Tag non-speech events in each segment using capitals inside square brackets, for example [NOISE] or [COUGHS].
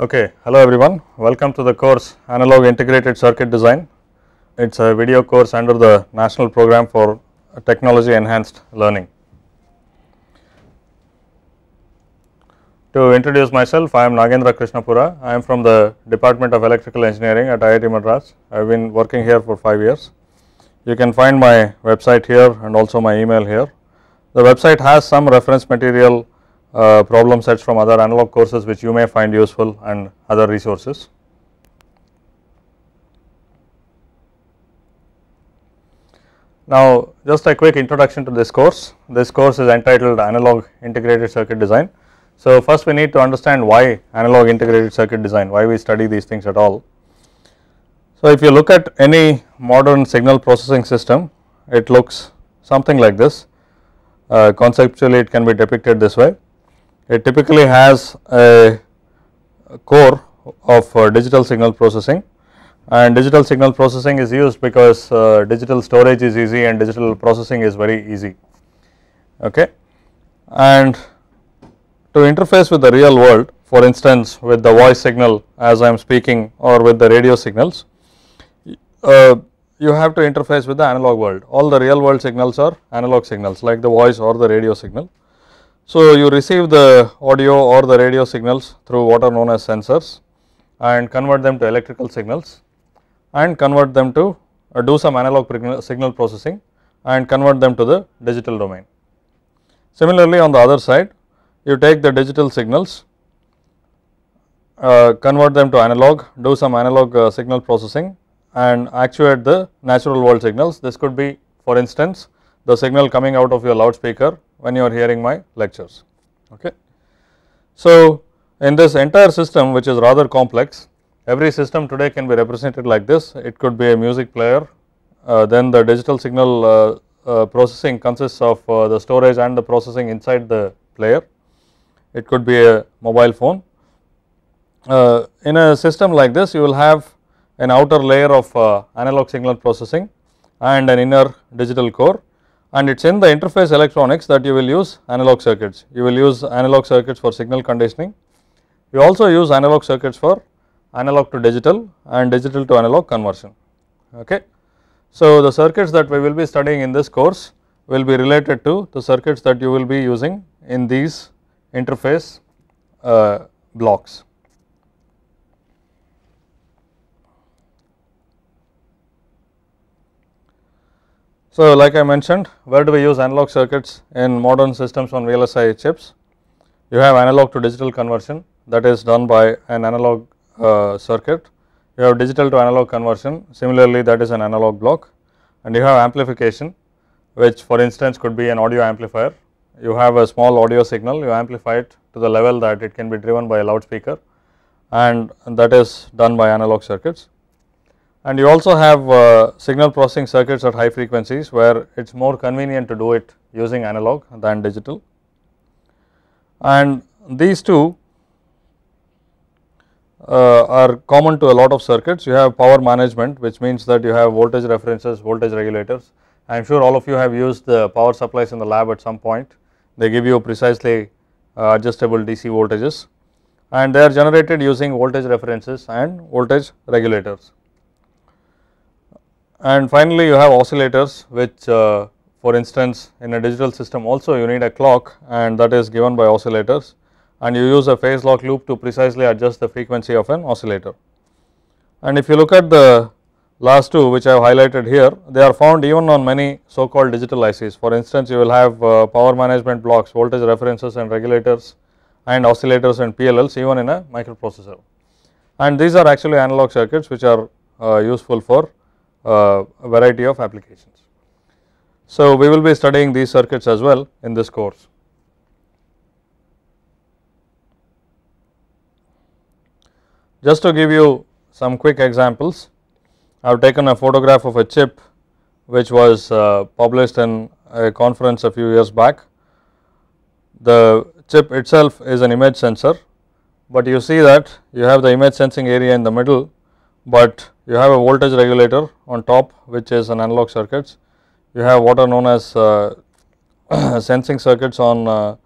Okay, hello everyone. Welcome to the course Analog Integrated Circuit Design. It is a video course under the National Program for Technology Enhanced Learning. To introduce myself, I am Nagendra Krishnapura. I am from the Department of Electrical Engineering at IIT Madras. I have been working here for 5 years. You can find my website here and also my email here. The website has some reference material uh, problem sets from other analog courses which you may find useful and other resources. Now just a quick introduction to this course. This course is entitled Analog Integrated Circuit Design. So first we need to understand why analog integrated circuit design, why we study these things at all. So if you look at any modern signal processing system, it looks something like this. Uh, conceptually it can be depicted this way. It typically has a core of uh, digital signal processing and digital signal processing is used because uh, digital storage is easy and digital processing is very easy okay and to interface with the real world for instance with the voice signal as I am speaking or with the radio signals uh, you have to interface with the analog world all the real world signals are analog signals like the voice or the radio signal so, you receive the audio or the radio signals through what are known as sensors and convert them to electrical signals and convert them to uh, do some analog uh, signal processing and convert them to the digital domain. Similarly, on the other side you take the digital signals, uh, convert them to analog, do some analog uh, signal processing and actuate the natural world signals. This could be for instance the signal coming out of your loudspeaker when you are hearing my lectures. Okay. So, in this entire system which is rather complex, every system today can be represented like this. It could be a music player, uh, then the digital signal uh, uh, processing consists of uh, the storage and the processing inside the player. It could be a mobile phone. Uh, in a system like this, you will have an outer layer of uh, analog signal processing and an inner digital core and it is in the interface electronics that you will use analog circuits. You will use analog circuits for signal conditioning. You also use analog circuits for analog to digital and digital to analog conversion. Okay. So, the circuits that we will be studying in this course will be related to the circuits that you will be using in these interface uh, blocks. So, like I mentioned where do we use analog circuits in modern systems on VLSI chips? You have analog to digital conversion that is done by an analog uh, circuit, you have digital to analog conversion similarly that is an analog block and you have amplification which for instance could be an audio amplifier. You have a small audio signal you amplify it to the level that it can be driven by a loudspeaker and that is done by analog circuits and you also have uh, signal processing circuits at high frequencies where it is more convenient to do it using analog than digital. And these two uh, are common to a lot of circuits. You have power management which means that you have voltage references, voltage regulators. I am sure all of you have used the power supplies in the lab at some point. They give you precisely uh, adjustable DC voltages and they are generated using voltage references and voltage regulators. And finally, you have oscillators which uh, for instance in a digital system also you need a clock and that is given by oscillators and you use a phase lock loop to precisely adjust the frequency of an oscillator. And if you look at the last two which I have highlighted here, they are found even on many so called digital ICs. For instance, you will have uh, power management blocks, voltage references and regulators and oscillators and PLLs even in a microprocessor. And these are actually analog circuits which are uh, useful for uh, variety of applications. So we will be studying these circuits as well in this course. Just to give you some quick examples, I have taken a photograph of a chip which was uh, published in a conference a few years back. The chip itself is an image sensor, but you see that you have the image sensing area in the middle but you have a voltage regulator on top which is an analog circuits. You have what are known as uh, [COUGHS] sensing circuits on uh,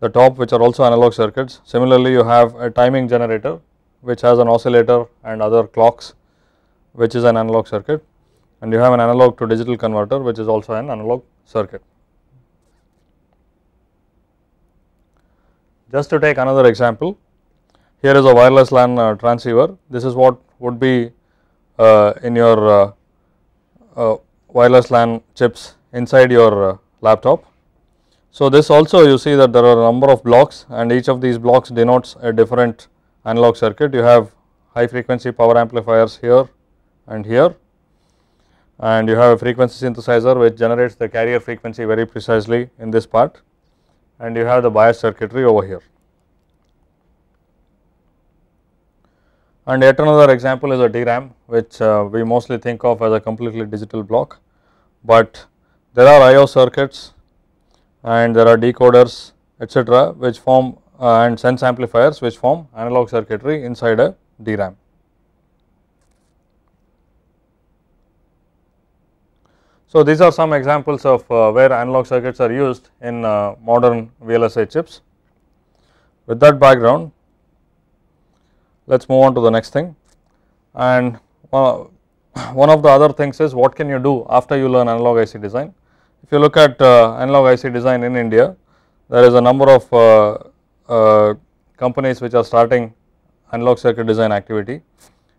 the top which are also analog circuits. Similarly, you have a timing generator which has an oscillator and other clocks which is an analog circuit and you have an analog to digital converter which is also an analog circuit. Just to take another example, here is a wireless LAN uh, transceiver. This is what would be uh, in your uh, uh, wireless LAN chips inside your uh, laptop. So, this also you see that there are a number of blocks and each of these blocks denotes a different analog circuit. You have high frequency power amplifiers here and here and you have a frequency synthesizer which generates the carrier frequency very precisely in this part and you have the bias circuitry over here. And yet another example is a DRAM which uh, we mostly think of as a completely digital block, but there are IO circuits and there are decoders etc which form uh, and sense amplifiers which form analog circuitry inside a DRAM. So, these are some examples of uh, where analog circuits are used in uh, modern VLSI chips. With that background, let us move on to the next thing and uh, [LAUGHS] one of the other things is what can you do after you learn analog IC design. If you look at uh, analog IC design in India, there is a number of uh, uh companies which are starting analog circuit design activity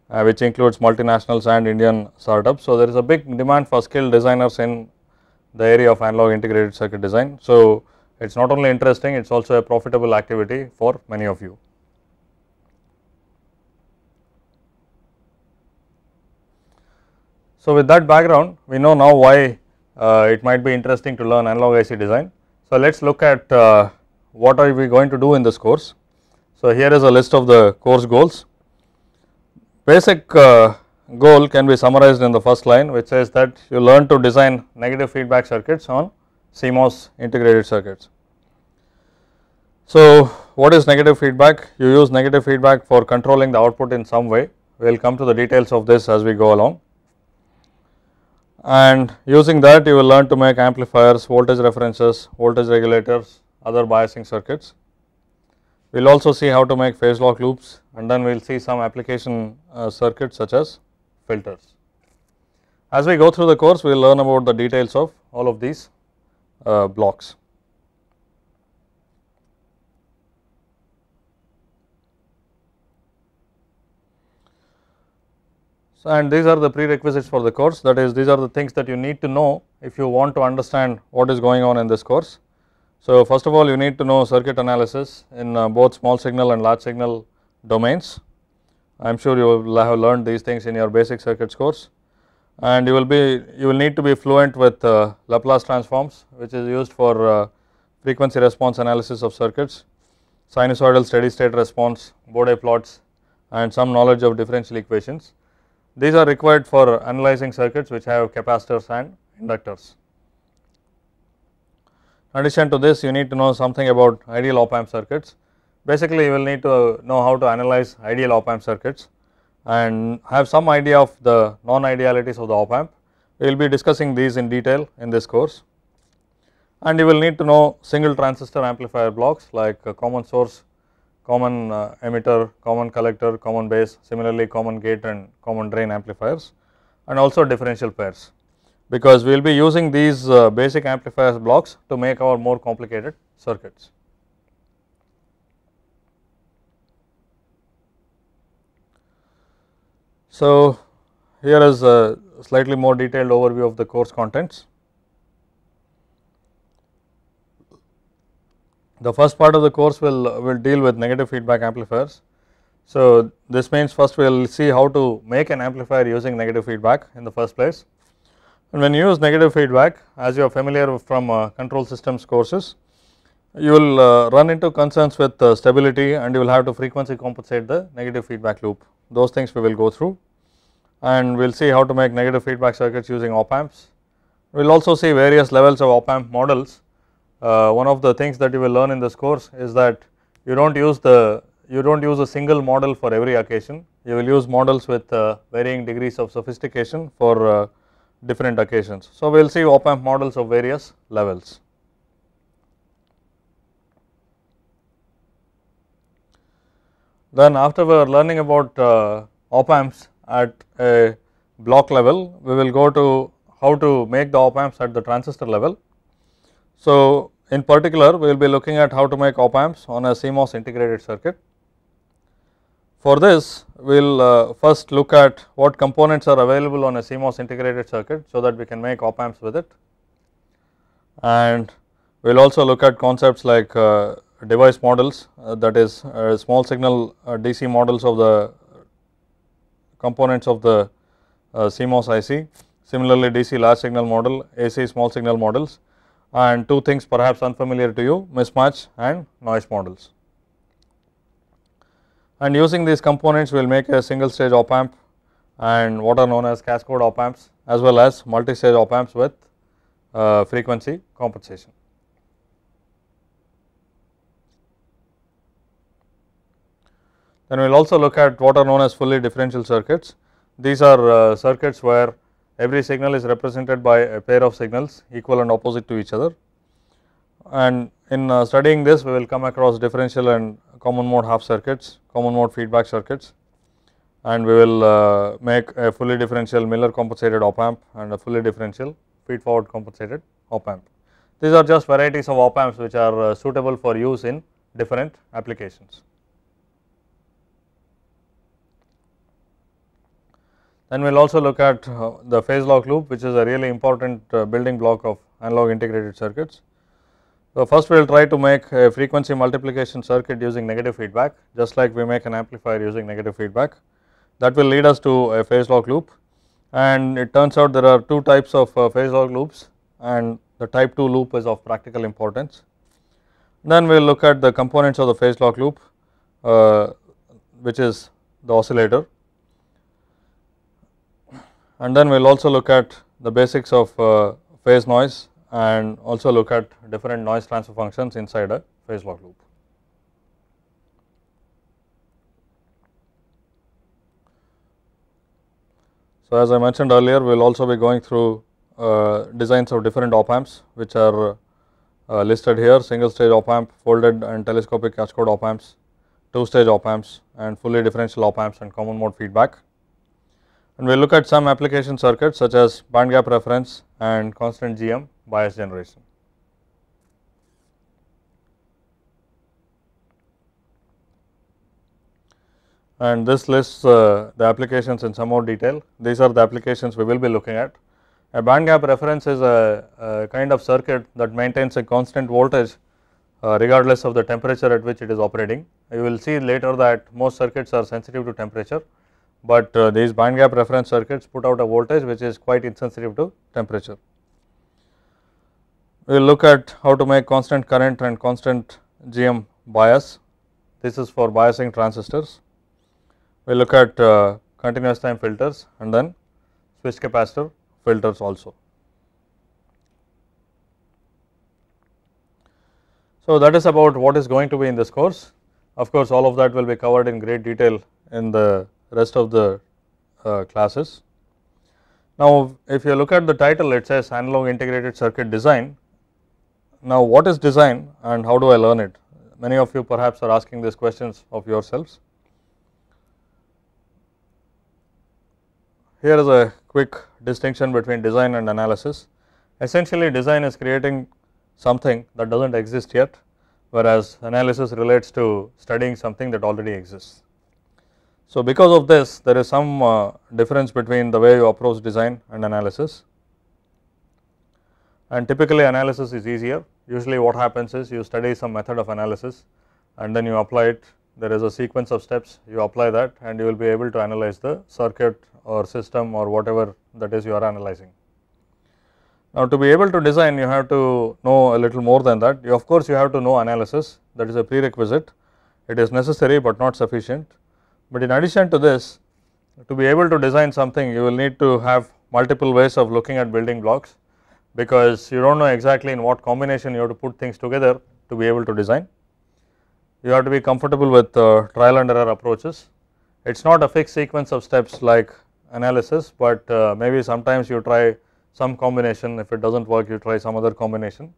uh, which includes multinationals and Indian startups. So, there is a big demand for skilled designers in the area of analog integrated circuit design. So, it is not only interesting, it is also a profitable activity for many of you. So with that background we know now why uh, it might be interesting to learn analog IC design. So let us look at uh, what are we going to do in this course. So here is a list of the course goals. Basic uh, goal can be summarized in the first line which says that you learn to design negative feedback circuits on CMOS integrated circuits. So what is negative feedback? You use negative feedback for controlling the output in some way. We will come to the details of this as we go along and using that you will learn to make amplifiers, voltage references, voltage regulators, other biasing circuits. We will also see how to make phase lock loops and then we will see some application uh, circuits such as filters. As we go through the course we will learn about the details of all of these uh, blocks. So, and these are the prerequisites for the course that is these are the things that you need to know if you want to understand what is going on in this course. So, first of all you need to know circuit analysis in uh, both small signal and large signal domains. I am sure you will have learned these things in your basic circuits course and you will be you will need to be fluent with uh, Laplace transforms which is used for uh, frequency response analysis of circuits, sinusoidal steady state response, Bode plots and some knowledge of differential equations. These are required for analyzing circuits which have capacitors and inductors. In addition to this you need to know something about ideal op amp circuits. Basically you will need to know how to analyze ideal op amp circuits and have some idea of the non-idealities of the op amp. We will be discussing these in detail in this course and you will need to know single transistor amplifier blocks like common source common uh, emitter, common collector, common base, similarly common gate and common drain amplifiers and also differential pairs because we will be using these uh, basic amplifiers blocks to make our more complicated circuits. So, here is a slightly more detailed overview of the course contents. the first part of the course will, will deal with negative feedback amplifiers. So this means first we will see how to make an amplifier using negative feedback in the first place. And when you use negative feedback as you are familiar from uh, control systems courses, you will uh, run into concerns with uh, stability and you will have to frequency compensate the negative feedback loop. Those things we will go through and we will see how to make negative feedback circuits using op amps. We will also see various levels of op amp models uh, one of the things that you will learn in this course is that you do not use the you do not use a single model for every occasion you will use models with uh, varying degrees of sophistication for uh, different occasions. So, we will see op amp models of various levels. Then after we are learning about uh, op amps at a block level, we will go to how to make the op amps at the transistor level. So, in particular we will be looking at how to make op amps on a CMOS integrated circuit. For this we will uh, first look at what components are available on a CMOS integrated circuit so that we can make op amps with it and we will also look at concepts like uh, device models uh, that is uh, small signal uh, DC models of the components of the uh, CMOS IC, similarly DC large signal model, AC small signal models and two things perhaps unfamiliar to you mismatch and noise models. And using these components we will make a single stage op amp and what are known as cascode op amps as well as multi stage op amps with uh, frequency compensation. Then we will also look at what are known as fully differential circuits. These are uh, circuits where every signal is represented by a pair of signals equal and opposite to each other. And in uh, studying this we will come across differential and common mode half circuits, common mode feedback circuits and we will uh, make a fully differential Miller compensated op amp and a fully differential feed forward compensated op amp. These are just varieties of op amps which are uh, suitable for use in different applications. Then we will also look at uh, the phase lock loop which is a really important uh, building block of analog integrated circuits. So, first we will try to make a frequency multiplication circuit using negative feedback just like we make an amplifier using negative feedback. That will lead us to a phase lock loop and it turns out there are two types of uh, phase lock loops and the type 2 loop is of practical importance. Then we will look at the components of the phase lock loop uh, which is the oscillator and then we will also look at the basics of uh, phase noise and also look at different noise transfer functions inside a phase log loop. So as I mentioned earlier we will also be going through uh, designs of different op amps which are uh, listed here single stage op amp, folded and telescopic cascode op amps, two stage op amps and fully differential op amps and common mode feedback and we will look at some application circuits such as band gap reference and constant GM bias generation. And this lists uh, the applications in some more detail. These are the applications we will be looking at. A band gap reference is a, a kind of circuit that maintains a constant voltage uh, regardless of the temperature at which it is operating. You will see later that most circuits are sensitive to temperature but uh, these band gap reference circuits put out a voltage which is quite insensitive to temperature. We will look at how to make constant current and constant GM bias. This is for biasing transistors. We will look at uh, continuous time filters and then switch capacitor filters also. So, that is about what is going to be in this course. Of course, all of that will be covered in great detail in the rest of the uh, classes. Now, if you look at the title it says analog integrated circuit design. Now, what is design and how do I learn it? Many of you perhaps are asking these questions of yourselves. Here is a quick distinction between design and analysis. Essentially design is creating something that does not exist yet whereas analysis relates to studying something that already exists. So, because of this there is some uh, difference between the way you approach design and analysis and typically analysis is easier usually what happens is you study some method of analysis and then you apply it there is a sequence of steps you apply that and you will be able to analyze the circuit or system or whatever that is you are analyzing. Now to be able to design you have to know a little more than that you of course you have to know analysis that is a prerequisite it is necessary but not sufficient but in addition to this, to be able to design something, you will need to have multiple ways of looking at building blocks because you do not know exactly in what combination you have to put things together to be able to design. You have to be comfortable with uh, trial and error approaches. It is not a fixed sequence of steps like analysis, but uh, maybe sometimes you try some combination if it does not work you try some other combination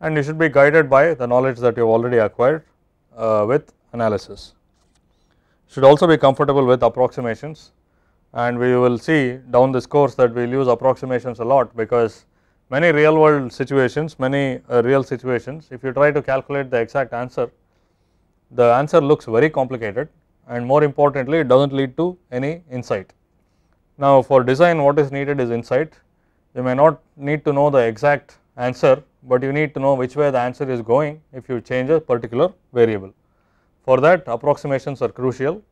and you should be guided by the knowledge that you have already acquired uh, with analysis should also be comfortable with approximations and we will see down this course that we will use approximations a lot because many real world situations, many uh, real situations if you try to calculate the exact answer, the answer looks very complicated and more importantly it does not lead to any insight. Now for design what is needed is insight, you may not need to know the exact answer, but you need to know which way the answer is going if you change a particular variable for that approximations are crucial.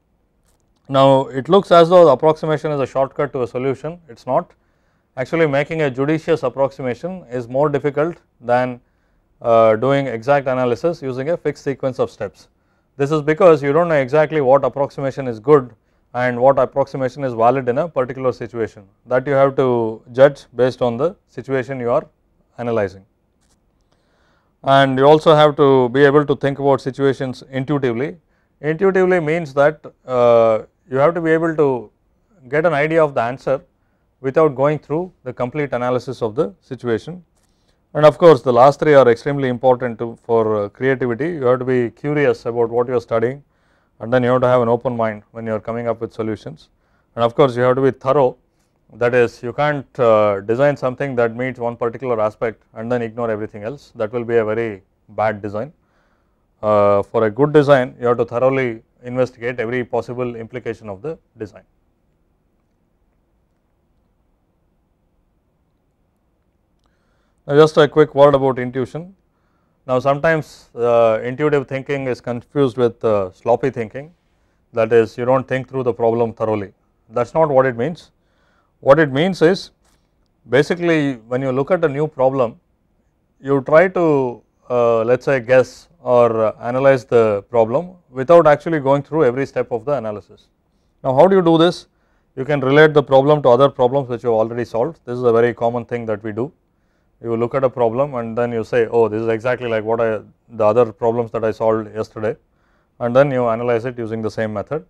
Now it looks as though the approximation is a shortcut to a solution, it is not. Actually making a judicious approximation is more difficult than uh, doing exact analysis using a fixed sequence of steps. This is because you do not know exactly what approximation is good and what approximation is valid in a particular situation that you have to judge based on the situation you are analyzing and you also have to be able to think about situations intuitively. Intuitively means that uh, you have to be able to get an idea of the answer without going through the complete analysis of the situation. And of course, the last three are extremely important to, for uh, creativity. You have to be curious about what you are studying and then you have to have an open mind when you are coming up with solutions. And of course, you have to be thorough that is you can't uh, design something that meets one particular aspect and then ignore everything else that will be a very bad design. Uh, for a good design you have to thoroughly investigate every possible implication of the design. Now just a quick word about intuition. Now sometimes uh, intuitive thinking is confused with uh, sloppy thinking that is you do not think through the problem thoroughly that is not what it means what it means is basically when you look at a new problem, you try to uh, let us say guess or analyze the problem without actually going through every step of the analysis. Now how do you do this? You can relate the problem to other problems which you have already solved. This is a very common thing that we do. You look at a problem and then you say, oh this is exactly like what I, the other problems that I solved yesterday and then you analyze it using the same method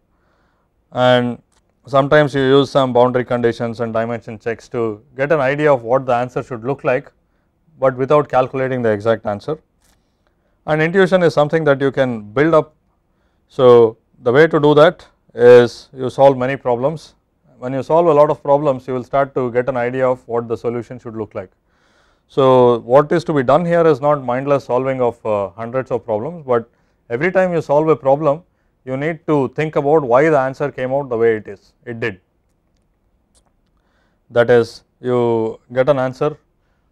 and sometimes you use some boundary conditions and dimension checks to get an idea of what the answer should look like, but without calculating the exact answer. And intuition is something that you can build up. So, the way to do that is you solve many problems. When you solve a lot of problems, you will start to get an idea of what the solution should look like. So, what is to be done here is not mindless solving of uh, hundreds of problems, but every time you solve a problem, you need to think about why the answer came out the way it is, it did. That is you get an answer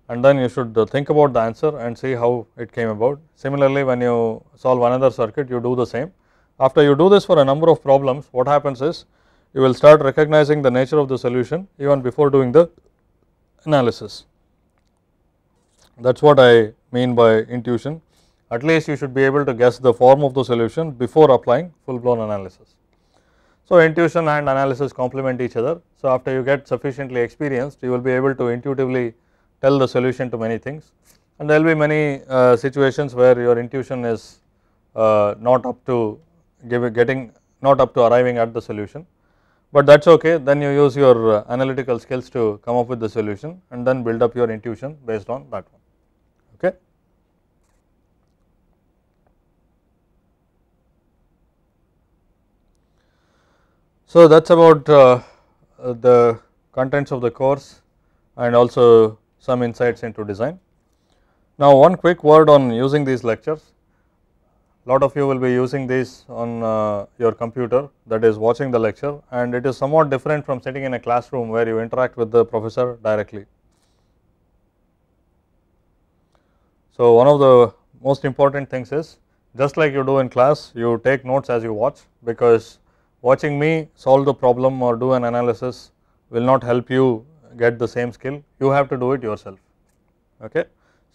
and then you should think about the answer and see how it came about. Similarly, when you solve another circuit, you do the same. After you do this for a number of problems, what happens is you will start recognizing the nature of the solution even before doing the analysis. That is what I mean by intuition at least you should be able to guess the form of the solution before applying full blown analysis. So, intuition and analysis complement each other. So, after you get sufficiently experienced you will be able to intuitively tell the solution to many things and there will be many uh, situations where your intuition is uh, not up to getting not up to arriving at the solution, but that is okay then you use your analytical skills to come up with the solution and then build up your intuition based on that one okay. So, that is about uh, the contents of the course and also some insights into design. Now one quick word on using these lectures, lot of you will be using these on uh, your computer that is watching the lecture and it is somewhat different from sitting in a classroom where you interact with the professor directly. So one of the most important things is just like you do in class you take notes as you watch because watching me solve the problem or do an analysis will not help you get the same skill, you have to do it yourself. Okay.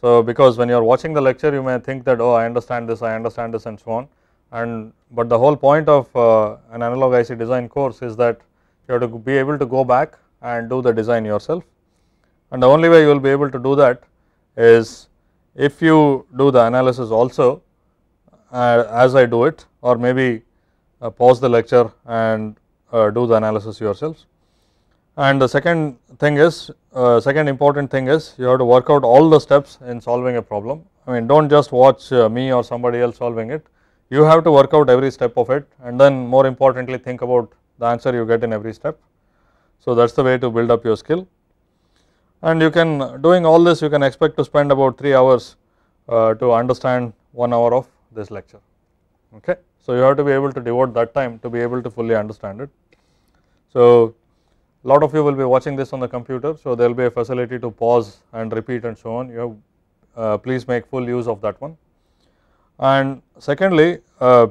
So, because when you are watching the lecture you may think that oh I understand this, I understand this and so on and but the whole point of uh, an analog IC design course is that you have to be able to go back and do the design yourself and the only way you will be able to do that is if you do the analysis also uh, as I do it or maybe uh, pause the lecture and uh, do the analysis yourselves. And the second thing is, uh, second important thing is you have to work out all the steps in solving a problem. I mean do not just watch me or somebody else solving it, you have to work out every step of it and then more importantly think about the answer you get in every step. So that is the way to build up your skill and you can doing all this you can expect to spend about 3 hours uh, to understand 1 hour of this lecture. Okay. So, you have to be able to devote that time to be able to fully understand it. So, a lot of you will be watching this on the computer. So, there will be a facility to pause and repeat and so on. You have, uh, please make full use of that one. And secondly, uh,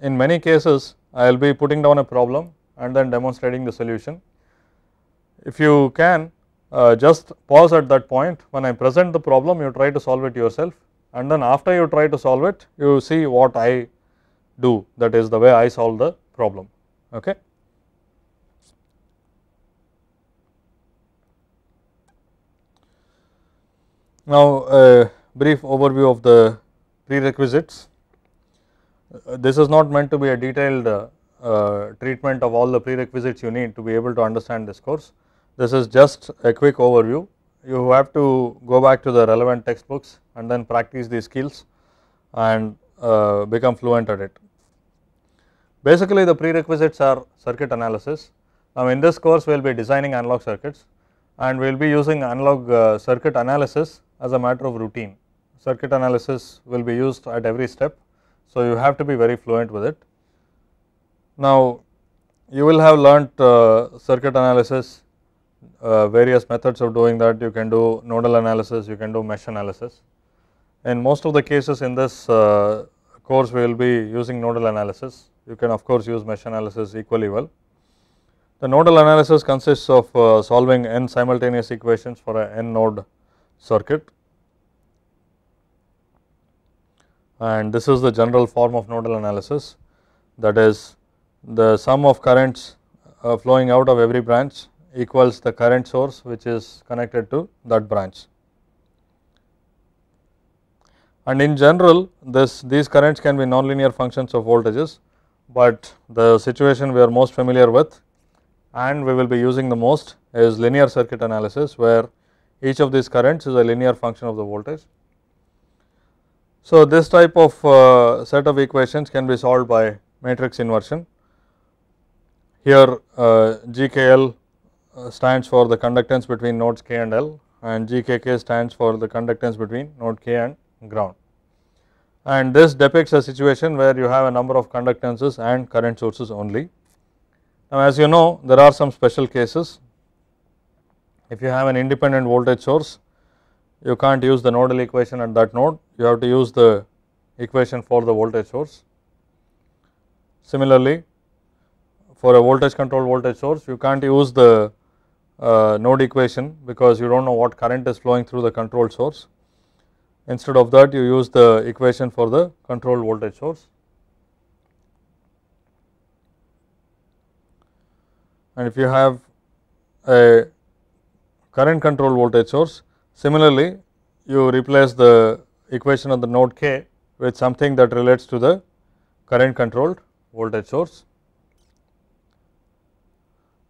in many cases, I will be putting down a problem and then demonstrating the solution. If you can, uh, just pause at that point. When I present the problem, you try to solve it yourself and then after you try to solve it, you see what I do that is the way I solve the problem. Okay. Now, a brief overview of the prerequisites. Uh, this is not meant to be a detailed uh, uh, treatment of all the prerequisites you need to be able to understand this course. This is just a quick overview. You have to go back to the relevant textbooks and then practice these skills and uh, become fluent at it. Basically the prerequisites are circuit analysis. Now in this course we will be designing analog circuits and we will be using analog uh, circuit analysis as a matter of routine. Circuit analysis will be used at every step. So you have to be very fluent with it. Now you will have learnt uh, circuit analysis, uh, various methods of doing that. You can do nodal analysis, you can do mesh analysis. In most of the cases in this uh, course we will be using nodal analysis you can of course use mesh analysis equally well. The nodal analysis consists of uh, solving n simultaneous equations for a n node circuit and this is the general form of nodal analysis that is the sum of currents uh, flowing out of every branch equals the current source which is connected to that branch. And in general this these currents can be nonlinear functions of voltages but the situation we are most familiar with and we will be using the most is linear circuit analysis where each of these currents is a linear function of the voltage. So, this type of uh, set of equations can be solved by matrix inversion. Here uh, GKL uh, stands for the conductance between nodes K and L and GKK stands for the conductance between node K and ground and this depicts a situation where you have a number of conductances and current sources only. Now as you know there are some special cases if you have an independent voltage source you can't use the nodal equation at that node you have to use the equation for the voltage source. Similarly for a voltage control voltage source you can't use the uh, node equation because you do not know what current is flowing through the control source Instead of that you use the equation for the control voltage source. And if you have a current controlled voltage source, similarly you replace the equation of the node k with something that relates to the current controlled voltage source.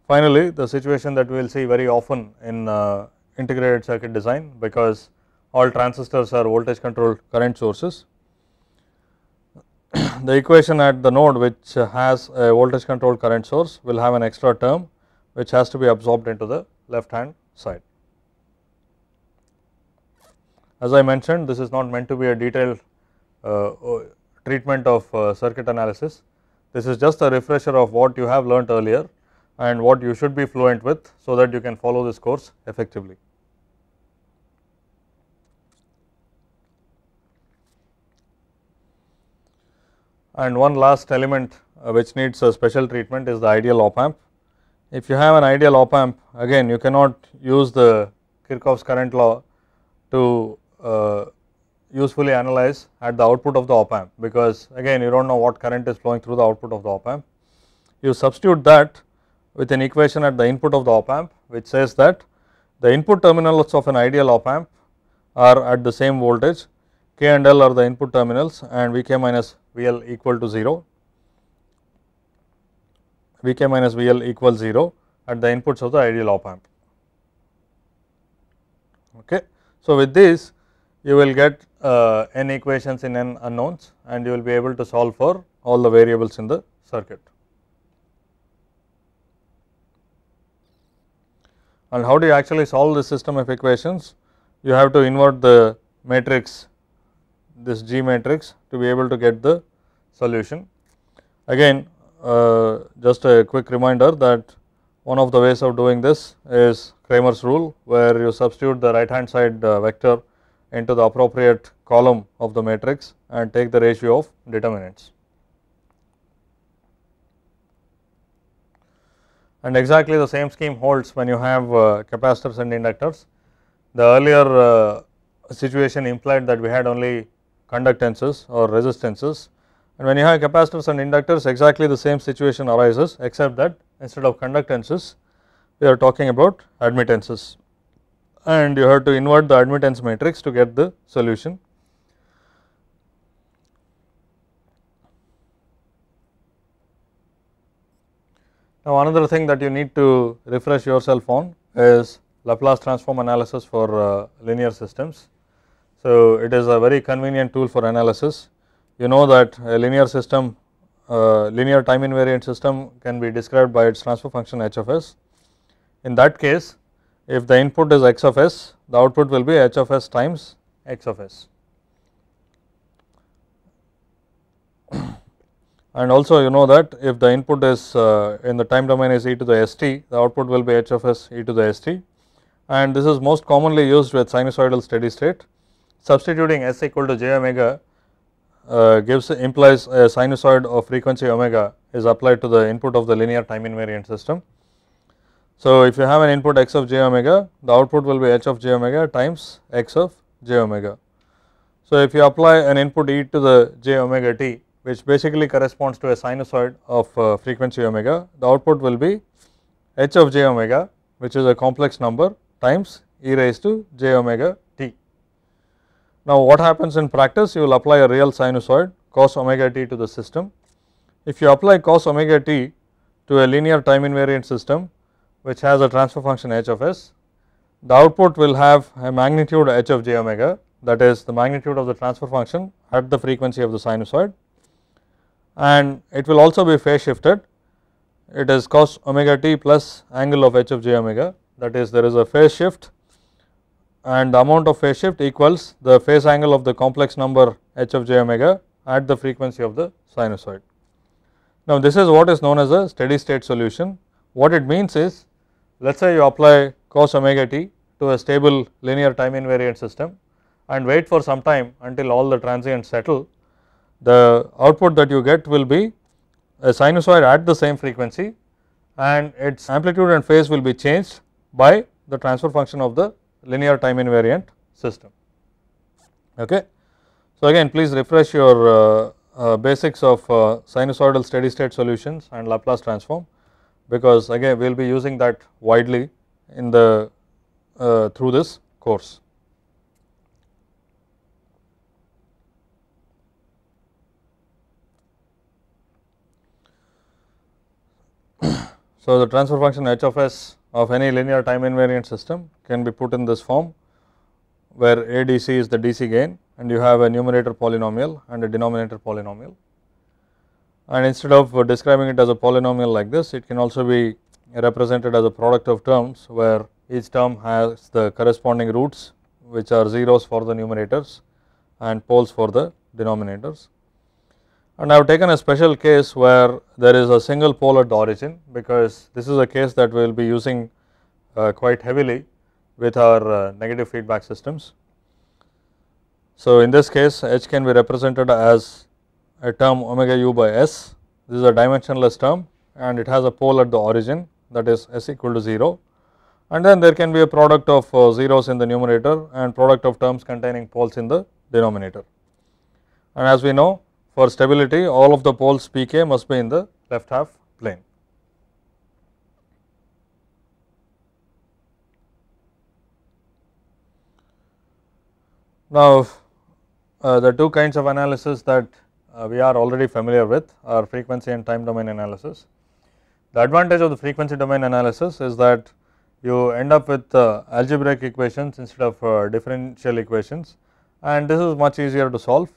Finally, the situation that we will see very often in uh, integrated circuit design because all transistors are voltage controlled current sources. [COUGHS] the equation at the node which has a voltage controlled current source will have an extra term which has to be absorbed into the left hand side. As I mentioned this is not meant to be a detailed uh, treatment of uh, circuit analysis. This is just a refresher of what you have learnt earlier and what you should be fluent with so that you can follow this course effectively. And one last element uh, which needs a special treatment is the ideal op amp. If you have an ideal op amp again you cannot use the Kirchhoff's current law to uh, usefully analyze at the output of the op amp because again you do not know what current is flowing through the output of the op amp. You substitute that with an equation at the input of the op amp which says that the input terminals of an ideal op amp are at the same voltage K and L are the input terminals and Vk minus VL equal to 0. Vk minus VL equals 0 at the inputs of the ideal op amp. Okay. So, with this you will get uh, n equations in n unknowns and you will be able to solve for all the variables in the circuit. And how do you actually solve the system of equations? You have to invert the matrix this G matrix to be able to get the solution. Again uh, just a quick reminder that one of the ways of doing this is Kramer's rule where you substitute the right hand side uh, vector into the appropriate column of the matrix and take the ratio of determinants. And exactly the same scheme holds when you have uh, capacitors and inductors. The earlier uh, situation implied that we had only conductances or resistances and when you have capacitors and inductors exactly the same situation arises except that instead of conductances we are talking about admittances and you have to invert the admittance matrix to get the solution. Now another thing that you need to refresh yourself on is Laplace transform analysis for uh, linear systems. So, it is a very convenient tool for analysis. You know that a linear system, uh, linear time invariant system can be described by its transfer function h of s. In that case, if the input is x of s, the output will be h of s times x of s. [COUGHS] and also you know that if the input is uh, in the time domain is e to the st, the output will be h of s e to the st and this is most commonly used with sinusoidal steady state substituting S equal to j omega uh, gives implies a sinusoid of frequency omega is applied to the input of the linear time invariant system. So, if you have an input x of j omega the output will be h of j omega times x of j omega. So, if you apply an input e to the j omega t which basically corresponds to a sinusoid of uh, frequency omega the output will be h of j omega which is a complex number times e raised to j omega now, what happens in practice? You will apply a real sinusoid cos omega t to the system. If you apply cos omega t to a linear time invariant system which has a transfer function h of s, the output will have a magnitude h of j omega that is the magnitude of the transfer function at the frequency of the sinusoid and it will also be phase shifted. It is cos omega t plus angle of h of j omega that is there is a phase shift and the amount of phase shift equals the phase angle of the complex number h of j omega at the frequency of the sinusoid. Now, this is what is known as a steady state solution. What it means is let us say you apply cos omega t to a stable linear time invariant system and wait for some time until all the transients settle. The output that you get will be a sinusoid at the same frequency and its amplitude and phase will be changed by the transfer function of the linear time invariant system. Okay. So, again please refresh your uh, uh basics of uh, sinusoidal steady state solutions and Laplace transform because again we will be using that widely in the uh, through this course. [COUGHS] So, the transfer function h of s of any linear time invariant system can be put in this form where ADC is the DC gain and you have a numerator polynomial and a denominator polynomial. And instead of describing it as a polynomial like this, it can also be represented as a product of terms where each term has the corresponding roots which are zeros for the numerators and poles for the denominators. And I have taken a special case where there is a single pole at the origin because this is a case that we will be using uh, quite heavily with our uh, negative feedback systems. So in this case H can be represented as a term omega u by S. This is a dimensionless term and it has a pole at the origin that is S equal to 0 and then there can be a product of uh, zeros in the numerator and product of terms containing poles in the denominator. And as we know for stability all of the poles pk must be in the left half plane. Now, uh, the two kinds of analysis that uh, we are already familiar with are frequency and time domain analysis. The advantage of the frequency domain analysis is that you end up with uh, algebraic equations instead of uh, differential equations and this is much easier to solve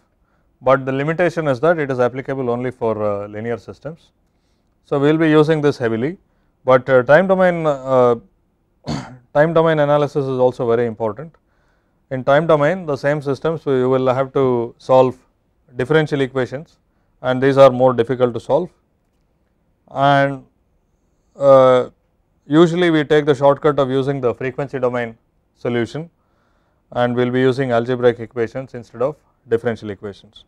but the limitation is that it is applicable only for uh, linear systems. So, we will be using this heavily, but uh, time domain uh, [COUGHS] time domain analysis is also very important. In time domain the same systems you will have to solve differential equations and these are more difficult to solve and uh, usually we take the shortcut of using the frequency domain solution and we will be using algebraic equations instead of differential equations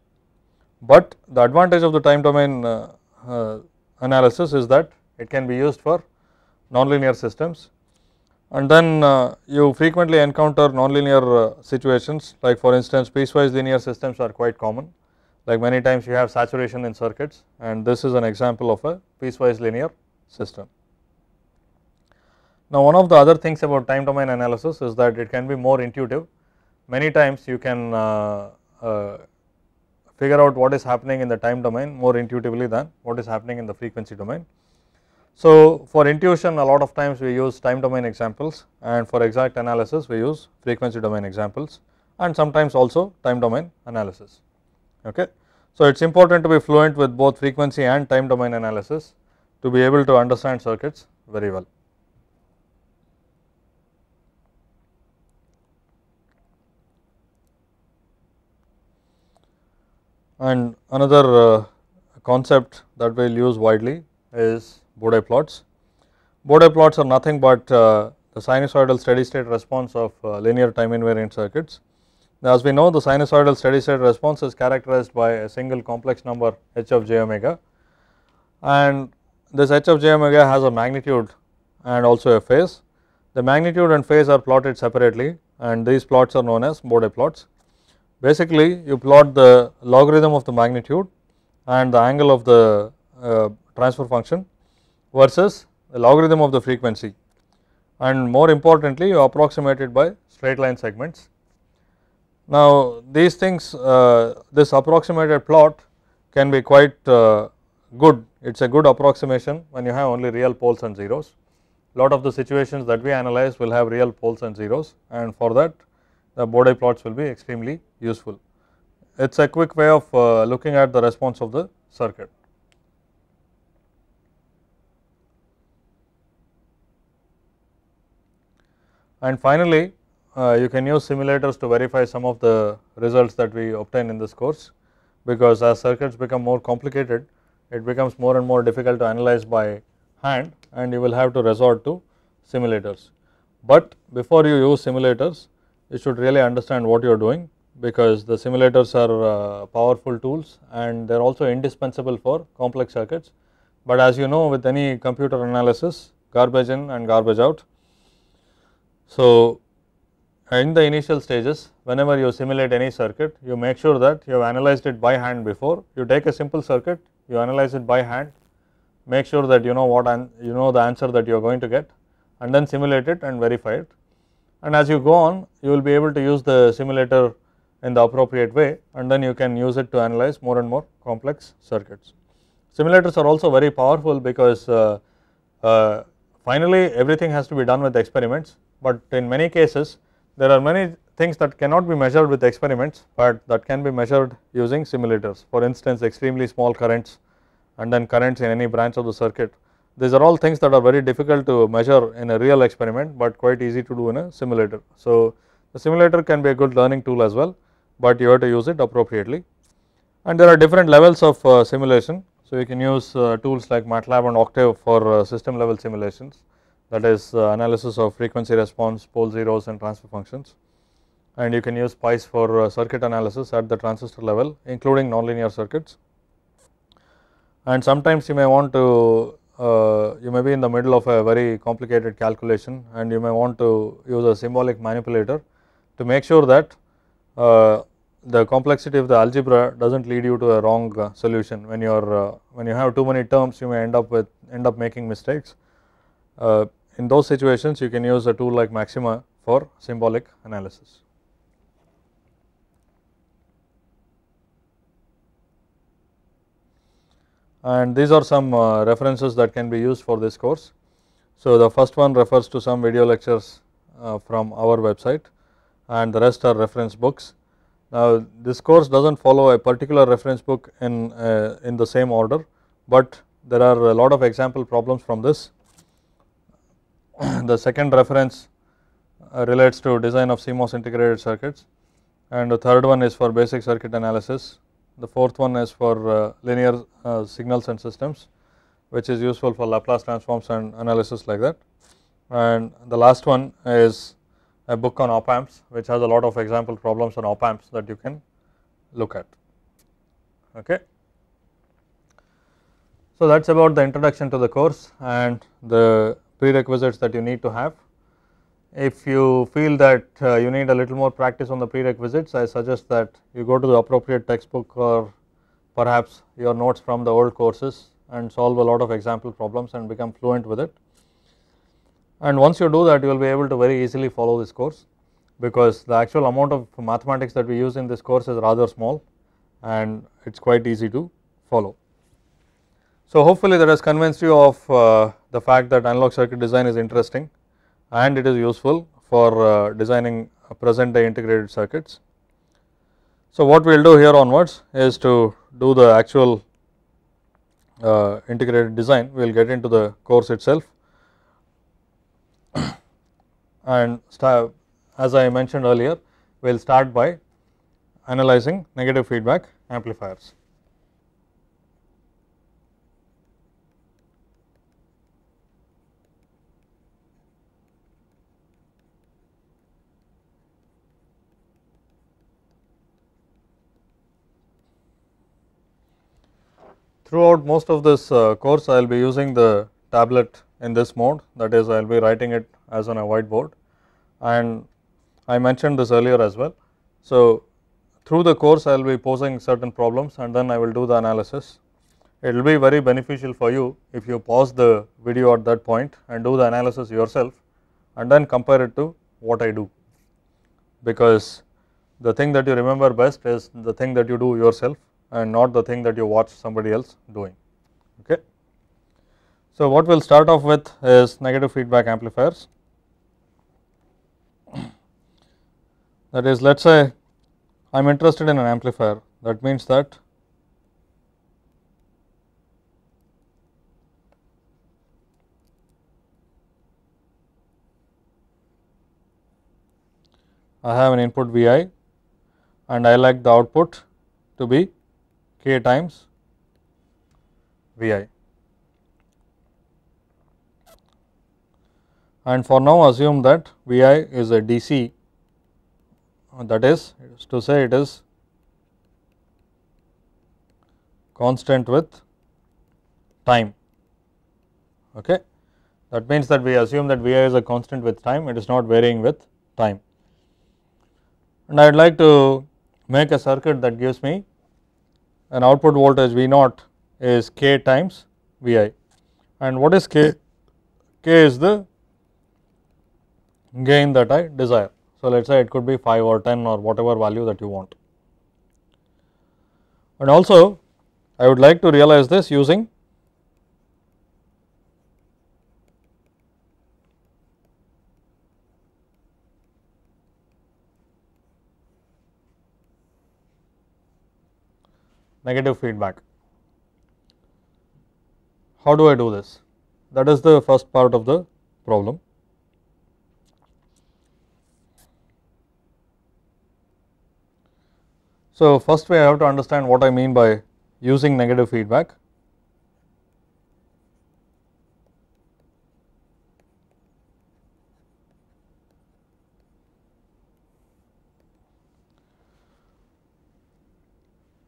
but the advantage of the time domain uh, uh, analysis is that it can be used for nonlinear systems and then uh, you frequently encounter nonlinear uh, situations like for instance piecewise linear systems are quite common like many times you have saturation in circuits and this is an example of a piecewise linear system. Now one of the other things about time domain analysis is that it can be more intuitive many times you can uh, uh figure out what is happening in the time domain more intuitively than what is happening in the frequency domain. So, for intuition a lot of times we use time domain examples and for exact analysis we use frequency domain examples and sometimes also time domain analysis. Okay. So, it is important to be fluent with both frequency and time domain analysis to be able to understand circuits very well. And another uh, concept that we will use widely is Bode plots. Bode plots are nothing but uh, the sinusoidal steady state response of uh, linear time invariant circuits. As we know the sinusoidal steady state response is characterized by a single complex number h of j omega and this h of j omega has a magnitude and also a phase. The magnitude and phase are plotted separately and these plots are known as Bode plots. Basically, you plot the logarithm of the magnitude and the angle of the uh, transfer function versus the logarithm of the frequency and more importantly you approximate it by straight line segments. Now these things uh, this approximated plot can be quite uh, good it is a good approximation when you have only real poles and zeros. Lot of the situations that we analyze will have real poles and zeros and for that the Bode plots will be extremely useful. It is a quick way of uh, looking at the response of the circuit. And finally, uh, you can use simulators to verify some of the results that we obtain in this course because as circuits become more complicated, it becomes more and more difficult to analyze by hand and you will have to resort to simulators. But before you use simulators, you should really understand what you are doing because the simulators are uh, powerful tools and they are also indispensable for complex circuits. But as you know with any computer analysis garbage in and garbage out. So in the initial stages whenever you simulate any circuit you make sure that you have analyzed it by hand before. You take a simple circuit you analyze it by hand make sure that you know what you know the answer that you are going to get and then simulate it and verify it and as you go on you will be able to use the simulator in the appropriate way and then you can use it to analyze more and more complex circuits. Simulators are also very powerful because uh, uh, finally everything has to be done with experiments but in many cases there are many things that cannot be measured with experiments but that can be measured using simulators for instance extremely small currents and then currents in any branch of the circuit these are all things that are very difficult to measure in a real experiment, but quite easy to do in a simulator. So, the simulator can be a good learning tool as well, but you have to use it appropriately. And there are different levels of uh, simulation. So, you can use uh, tools like MATLAB and Octave for uh, system level simulations that is uh, analysis of frequency response, pole zeros and transfer functions. And you can use PICE for uh, circuit analysis at the transistor level including nonlinear circuits. And sometimes you may want to uh, you may be in the middle of a very complicated calculation and you may want to use a symbolic manipulator to make sure that uh, the complexity of the algebra does not lead you to a wrong uh, solution when you are uh, when you have too many terms you may end up with end up making mistakes. Uh, in those situations you can use a tool like Maxima for symbolic analysis. and these are some uh, references that can be used for this course. So the first one refers to some video lectures uh, from our website and the rest are reference books. Now this course does not follow a particular reference book in, uh, in the same order but there are a lot of example problems from this. [COUGHS] the second reference relates to design of CMOS integrated circuits and the third one is for basic circuit analysis the fourth one is for uh, linear uh, signals and systems which is useful for Laplace transforms and analysis like that. And the last one is a book on op amps which has a lot of example problems on op amps that you can look at. Okay. So that is about the introduction to the course and the prerequisites that you need to have if you feel that uh, you need a little more practice on the prerequisites, I suggest that you go to the appropriate textbook or perhaps your notes from the old courses and solve a lot of example problems and become fluent with it. And once you do that, you will be able to very easily follow this course because the actual amount of mathematics that we use in this course is rather small and it is quite easy to follow. So hopefully that has convinced you of uh, the fact that analog circuit design is interesting and it is useful for uh, designing uh, present day integrated circuits. So, what we will do here onwards is to do the actual uh, integrated design, we will get into the course itself [COUGHS] and as I mentioned earlier, we will start by analyzing negative feedback amplifiers. throughout most of this uh, course I will be using the tablet in this mode that is I will be writing it as on a whiteboard and I mentioned this earlier as well. So through the course I will be posing certain problems and then I will do the analysis. It will be very beneficial for you if you pause the video at that point and do the analysis yourself and then compare it to what I do because the thing that you remember best is the thing that you do yourself and not the thing that you watch somebody else doing. Okay. So, what we will start off with is negative feedback amplifiers [CLEARS THROAT] that is let us say I am interested in an amplifier that means that I have an input Vi and I like the output to be k times V i. And for now assume that V i is a DC that is, is to say it is constant with time. Okay. That means that we assume that Vi is a constant with time, it is not varying with time. And I would like to make a circuit that gives me an output voltage V naught is K times V i and what is K? K is the gain that I desire. So, let us say it could be 5 or 10 or whatever value that you want. And also I would like to realize this using negative feedback. How do I do this? That is the first part of the problem. So, first way I have to understand what I mean by using negative feedback.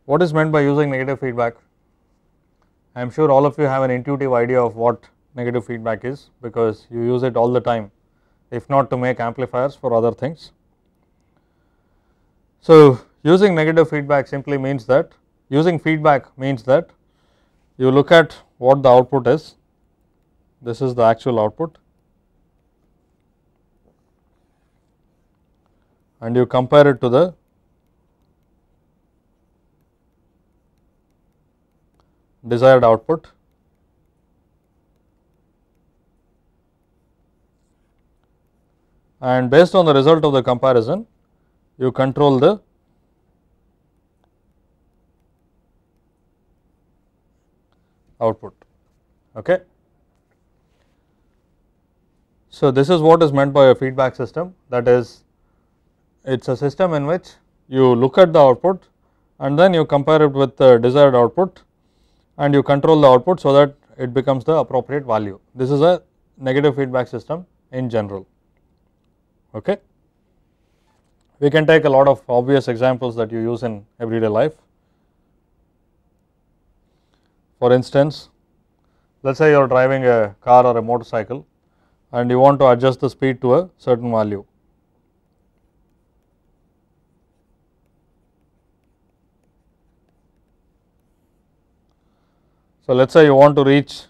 What is meant by using negative feedback? I am sure all of you have an intuitive idea of what negative feedback is because you use it all the time if not to make amplifiers for other things. So using negative feedback simply means that using feedback means that you look at what the output is this is the actual output and you compare it to the desired output and based on the result of the comparison you control the output. Okay. So, this is what is meant by a feedback system that is it is a system in which you look at the output and then you compare it with the desired output and you control the output so that it becomes the appropriate value. This is a negative feedback system in general. Okay. We can take a lot of obvious examples that you use in everyday life. For instance, let us say you are driving a car or a motorcycle and you want to adjust the speed to a certain value. So, let us say you want to reach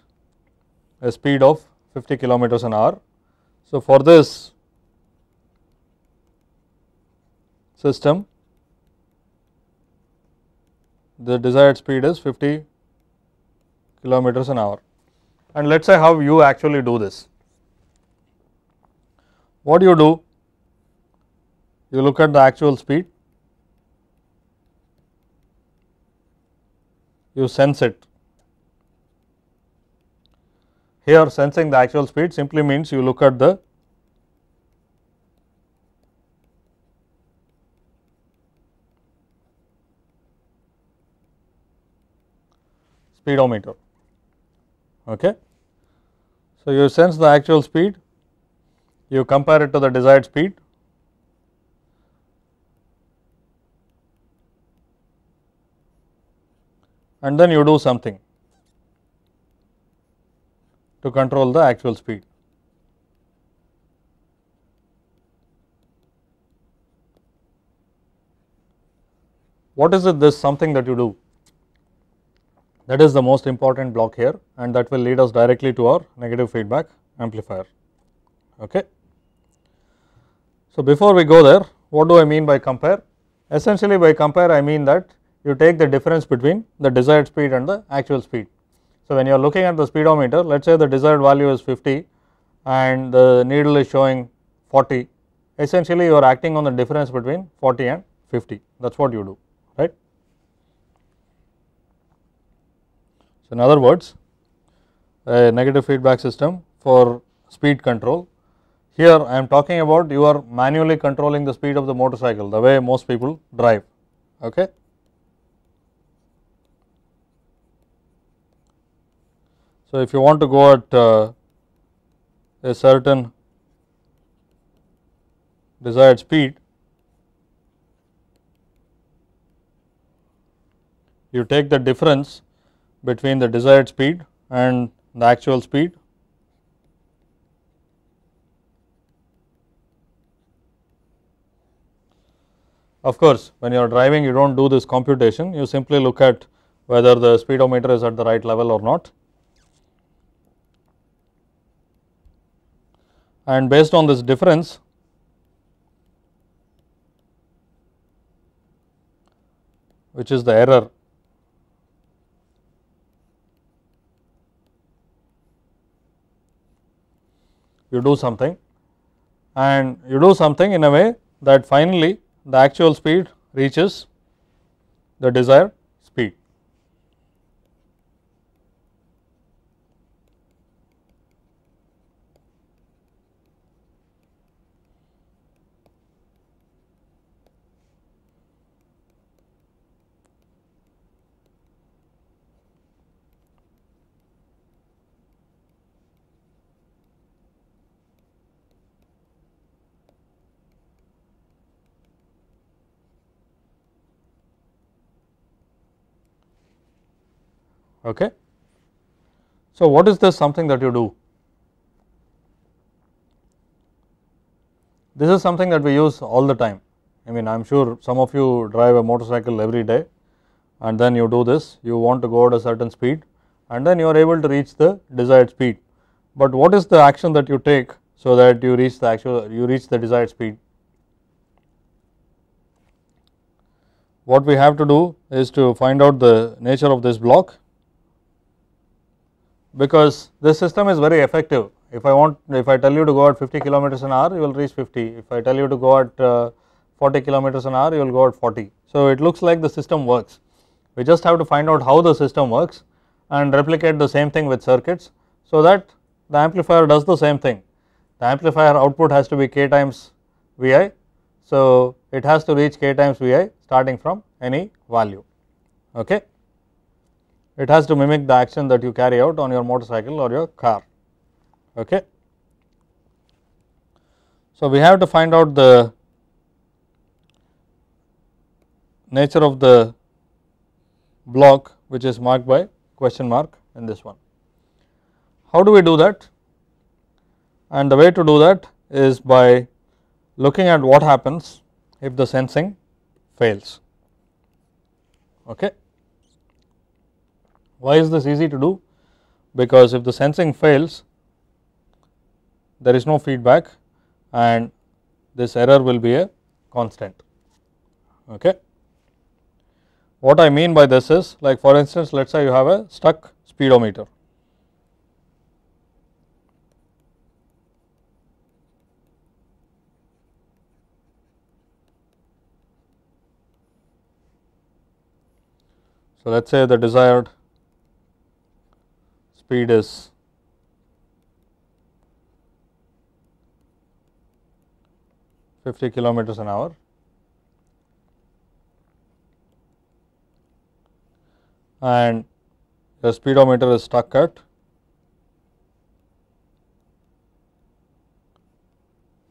a speed of 50 kilometers an hour. So, for this system the desired speed is 50 kilometers an hour and let us say how you actually do this. What do you do? You look at the actual speed, you sense it here sensing the actual speed simply means you look at the speedometer. Okay. So, you sense the actual speed, you compare it to the desired speed. and then you do something to control the actual speed. What is it this something that you do? That is the most important block here and that will lead us directly to our negative feedback amplifier. Okay. So, before we go there, what do I mean by compare? Essentially by compare I mean that you take the difference between the desired speed and the actual speed. So, when you are looking at the speedometer let us say the desired value is 50 and the needle is showing 40 essentially you are acting on the difference between 40 and 50 that is what you do right. So, in other words a negative feedback system for speed control here I am talking about you are manually controlling the speed of the motorcycle the way most people drive okay. So, if you want to go at uh, a certain desired speed, you take the difference between the desired speed and the actual speed Of course, when you are driving you do not do this computation, you simply look at whether the speedometer is at the right level or not. and based on this difference which is the error you do something and you do something in a way that finally the actual speed reaches the desired okay. So what is this something that you do? This is something that we use all the time. I mean I am sure some of you drive a motorcycle every day and then you do this you want to go at a certain speed and then you are able to reach the desired speed. But what is the action that you take so that you reach the actual you reach the desired speed? What we have to do is to find out the nature of this block because this system is very effective. If I want, if I tell you to go at 50 kilometers an hour, you will reach 50. If I tell you to go at uh, 40 kilometers an hour, you will go at 40. So it looks like the system works. We just have to find out how the system works and replicate the same thing with circuits so that the amplifier does the same thing. The amplifier output has to be k times Vi. So it has to reach k times Vi starting from any value. Okay it has to mimic the action that you carry out on your motorcycle or your car. Okay. So, we have to find out the nature of the block which is marked by question mark in this one. How do we do that? And the way to do that is by looking at what happens if the sensing fails. Okay. Why is this easy to do? Because if the sensing fails there is no feedback and this error will be a constant okay. What I mean by this is like for instance let us say you have a stuck speedometer So, let us say the desired speed is fifty kilometers an hour. and the speedometer is stuck at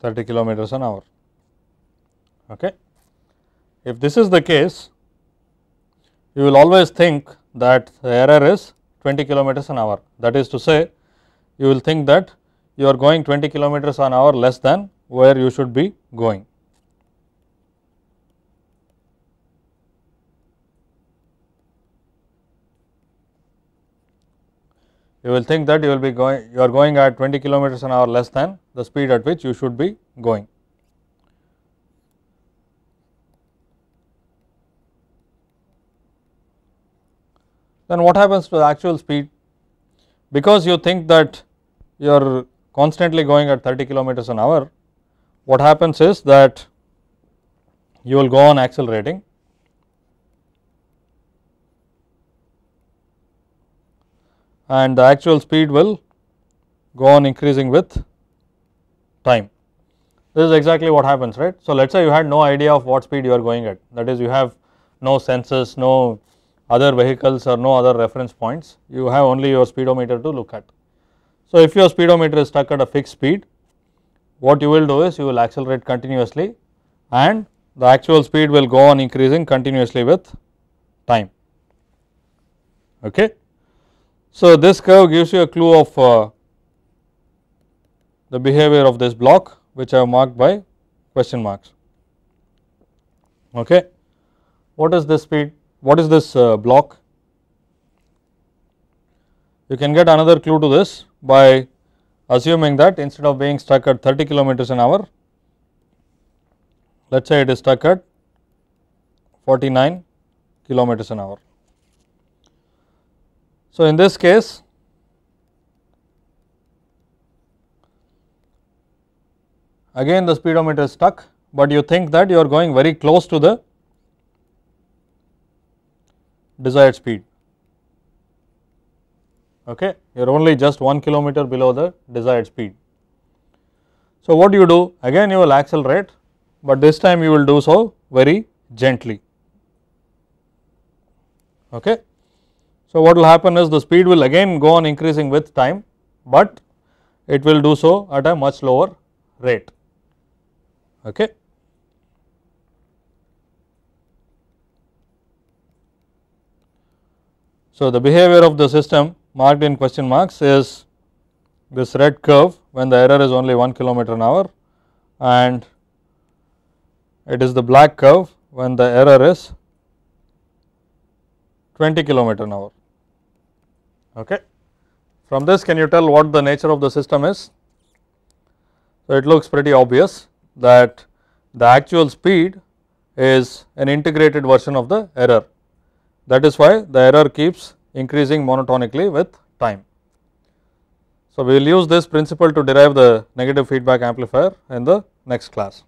30 kilometers an hour. Okay. If this is the case, you will always think that the error is 20 kilometers an hour. That is to say you will think that you are going 20 kilometers an hour less than where you should be going. You will think that you will be going you are going at 20 kilometers an hour less than the speed at which you should be going. then what happens to the actual speed? Because you think that you are constantly going at 30 kilometers an hour, what happens is that you will go on accelerating. and the actual speed will go on increasing with time. This is exactly what happens right. So, let us say you had no idea of what speed you are going at that is you have no senses, no other vehicles or no other reference points you have only your speedometer to look at. So, if your speedometer is stuck at a fixed speed what you will do is you will accelerate continuously and the actual speed will go on increasing continuously with time. Okay. So, this curve gives you a clue of uh, the behavior of this block which I have marked by question marks. Okay. What is this speed? what is this uh, block? You can get another clue to this by assuming that instead of being stuck at 30 kilometers an hour, let us say it is stuck at 49 kilometers an hour. So, in this case again the speedometer is stuck, but you think that you are going very close to the desired speed. Okay, you are only just 1 kilometer below the desired speed. So, what do you do? Again you will accelerate, but this time you will do so very gently. Okay. So, what will happen is the speed will again go on increasing with time, but it will do so at a much lower rate. Okay. So, the behavior of the system marked in question marks is this red curve when the error is only 1 kilometer an hour and it is the black curve when the error is 20 kilometer an hour. Okay. From this can you tell what the nature of the system is? So, it looks pretty obvious that the actual speed is an integrated version of the error that is why the error keeps increasing monotonically with time. So, we will use this principle to derive the negative feedback amplifier in the next class.